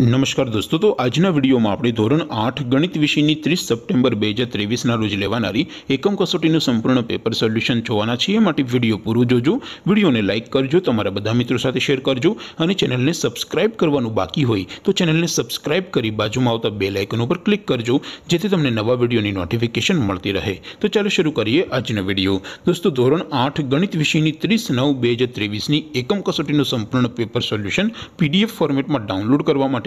નમસ્કાર દોસ્તો તો આજના વિડિયોમાં આપણે ધોરણ 8 ગણિત વિષયની 30 સપ્ટેમ્બર 2023 ના રોજ લેવાણારી એકમ કસોટીનું સંપૂર્ણ પેપર સોલ્યુશન જોવાના છીએ માટે વિડિયો પૂરો જોજો વિડિયોને લાઈક કરજો તમારા બધા મિત્રો સાથે શેર કરજો અને ચેનલને સબ્સ્ક્રાઇબ કરવાનું બાકી હોય તો ચેનલને સબ્સ્ક્રાઇબ કરી બાજુમાં આવતા બેલ આઇકન ઉપર ક્લિક કરજો જેથી તમને નવા વિડિયોની નોટિફિકેશન મળતી રહે તો ચાલો શરૂ કરીએ આજનો વિડિયો દોસ્તો ધોરણ 8 ગણિત વિષયની 30/09/2023 ની એકમ કસોટીનું સંપૂર્ણ પેપર સોલ્યુશન PDF ફોર્મેટમાં ડાઉનલોડ કરવા માટે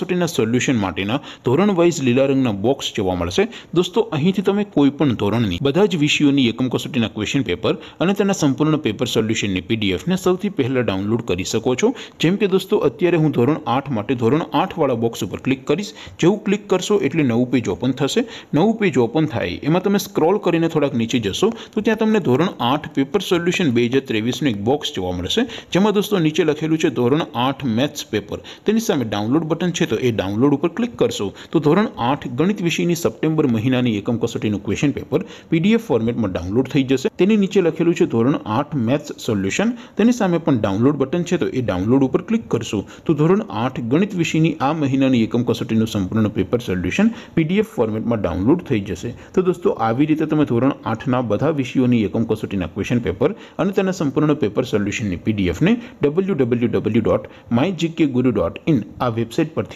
સુટીના સોલ્યુશન માટેનો ધોરણ વાઇસ લીલા રંગનો બોક્સ જોવા મળશે દોસ્તો અહીંથી તમે કોઈ પણ ધોરણની બધા જ વિષયોની એકમ કોસોટીના ક્વેશ્ચન પેપર અને તેના સંપૂર્ણ પેપર સોલ્યુશનની પીડીએફ ને સૌથી પહેલા ડાઉનલોડ કરી શકો છો જેમ કે દોસ્તો અત્યારે હું ધોરણ 8 માટે ધોરણ 8 વાળા બોક્સ ઉપર ક્લિક કરશો જેવું ક્લિક કરશો એટલે નવો પેજ ઓપન થશે નવો પેજ ઓપન થાય એમાં તમે સ્ક્રોલ કરીને થોડક નીચે જશો તો ત્યાં તમને ધોરણ 8 પેપર સોલ્યુશન 2023 નો એક બોક્સ જોવા મળશે જેમાં દોસ્તો નીચે લખેલું છે ધોરણ 8 મેથ્સ પેપર તેની સામે ડાઉનલોડ બટન તો એ ડાઉનલોડ ઉપર ક્લિક કરશો તો ધોરણ આઠ ગણિત વિષયની સપ્ટેમ્બર મહિનાની એકમ કસોટીનું ક્વેશ્ચન પેપર પીડીએફ ફોર્મેટમાં ડાઉનલોડ થઈ જશે તેની નીચે લખેલું છે ધોરણ આઠ મેથ્સ સોલ્યુશન તેની સામે પણ ડાઉનલોડ બટન છે તો એ ડાઉનલોડ ઉપર ક્લિક કરશો તો ધોરણ આઠ ગણિત વિષયની આ મહિનાની એકમ કસોટીનું સંપૂર્ણ પેપર સોલ્યુશન પીડીએફ ફોર્મેટમાં ડાઉનલોડ થઈ જશે તો દોસ્તો આવી રીતે તમે ધોરણ આઠના બધા વિષયોની એકમ કસોટીના ક્વેશ્ચન પેપર અને તેના સંપૂર્ણ પેપર સોલ્યુશનની પીડીએફને W W W dot my GK guru dot in આ વેબસાઇટ પરથી